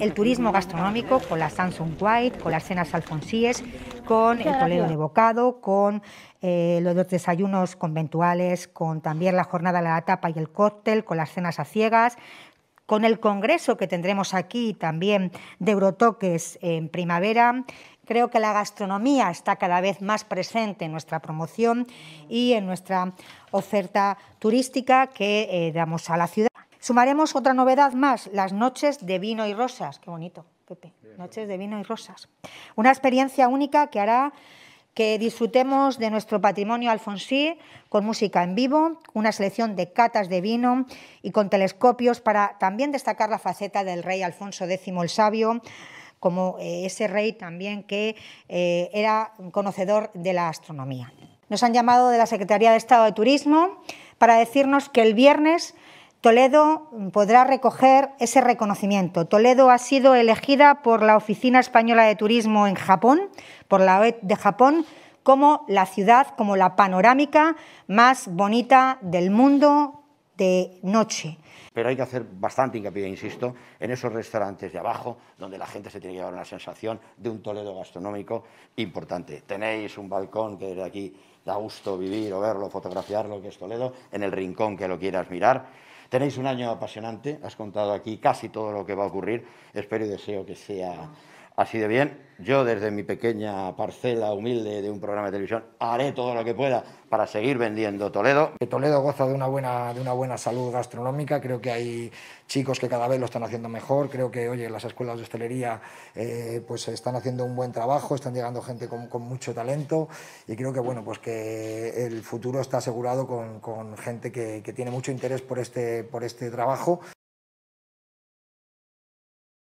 el turismo gastronómico con la Samsung White, con las cenas alfonsíes, con el Toledo de Bocado, con eh, los desayunos conventuales, con también la jornada de la tapa y el cóctel, con las cenas a ciegas, con el congreso que tendremos aquí también de Eurotoques en primavera. Creo que la gastronomía está cada vez más presente en nuestra promoción y en nuestra oferta turística que eh, damos a la ciudad. Sumaremos otra novedad más, las noches de vino y rosas. Qué bonito, Pepe. Noches de vino y rosas. Una experiencia única que hará que disfrutemos de nuestro patrimonio alfonsí con música en vivo, una selección de catas de vino y con telescopios para también destacar la faceta del rey Alfonso X el Sabio, como eh, ese rey también que eh, era conocedor de la astronomía. Nos han llamado de la Secretaría de Estado de Turismo para decirnos que el viernes Toledo podrá recoger ese reconocimiento. Toledo ha sido elegida por la Oficina Española de Turismo en Japón, por la OET de Japón, como la ciudad, como la panorámica más bonita del mundo de noche. Pero hay que hacer bastante hincapié, insisto, en esos restaurantes de abajo, donde la gente se tiene que llevar una sensación de un Toledo gastronómico importante. Tenéis un balcón que desde aquí da gusto vivir o verlo, fotografiarlo, que es Toledo, en el rincón que lo quieras mirar Tenéis un año apasionante, has contado aquí casi todo lo que va a ocurrir, espero y deseo que sea así de bien. Yo desde mi pequeña parcela humilde de un programa de televisión haré todo lo que pueda para seguir vendiendo Toledo. Toledo goza de una buena, de una buena salud gastronómica, creo que hay chicos que cada vez lo están haciendo mejor, creo que oye, las escuelas de hostelería eh, pues están haciendo un buen trabajo, están llegando gente con, mucho talento y creo que bueno pues que el futuro está asegurado con, gente que, tiene mucho interés por este, este trabajo.